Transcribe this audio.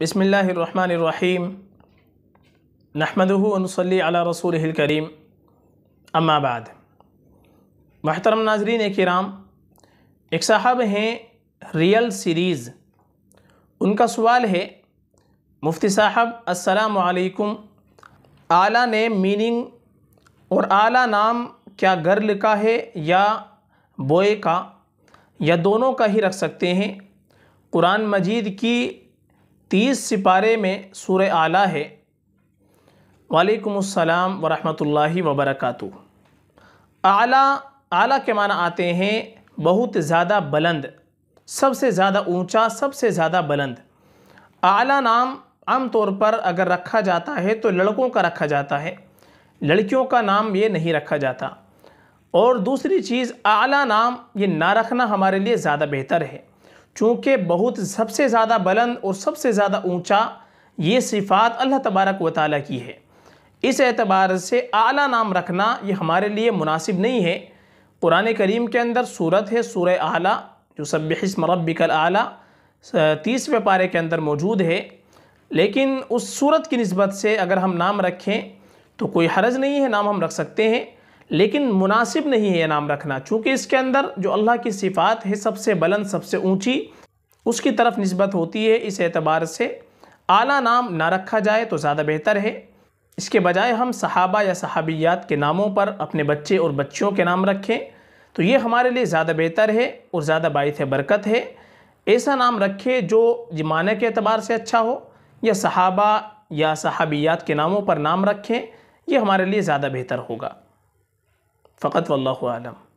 बसमीम नहमदनसली रसूल करीम अम्माबाद महतरम नाजरीन कराम एक साहब हैं रियल सीरीज़ उनका सवाल है मुफ्ती साहब असलकुम आला ने मीनिंग और आला नाम क्या गर्ल का है या बॉय का या दोनों का ही रख सकते हैं कुरान मजीद की तीस सिपारे में सूर आला है वालेकाम वरहमल वबरक आला आला के माना आते हैं बहुत ज़्यादा बुलंद सबसे ज़्यादा ऊंचा सबसे ज़्यादा बुलंद आला नाम आम तौर पर अगर रखा जाता है तो लड़कों का रखा जाता है लड़कियों का नाम ये नहीं रखा जाता और दूसरी चीज़ आला नाम ये ना रखना हमारे लिए ज़्यादा बेहतर है चूँकि बहुत सबसे ज़्यादा बुलंद और सबसे ज़्यादा ऊँचा ये सिफ़ात अल्लाह तबारक व की है इस एतबार से आला नाम रखना ये हमारे लिए मुनासिब नहीं है कुरान करीम के अंदर सूरत है सूर आला जो सब्बिस्म मरबिकल आला तीसवें पारे के अंदर मौजूद है लेकिन उस सूरत की नस्बत से अगर हम नाम रखें तो कोई हरज नहीं है नाम हम रख सकते हैं लेकिन मुनासिब नहीं है यह नाम रखना चूँकि इसके अंदर जो अल्लाह की सिफ़ात है सबसे बुलंद सबसे ऊँची उसकी तरफ नस्बत होती है इस एतबार से आला नाम ना रखा जाए तो ज़्यादा बेहतर है इसके बजाय हम सहाबा या सहाबियात के नामों पर अपने बच्चे और बच्चियों के नाम रखें तो ये हमारे लिए ज़्यादा बेहतर है और ज़्यादा बायस बरकत है ऐसा नाम रखें जो जमाने के अतबार से अच्छा हो या सहाबा या सहाबियात के नामों पर नाम रखें ये हमारे लिए ज़्यादा बेहतर होगा فقط والله أعلم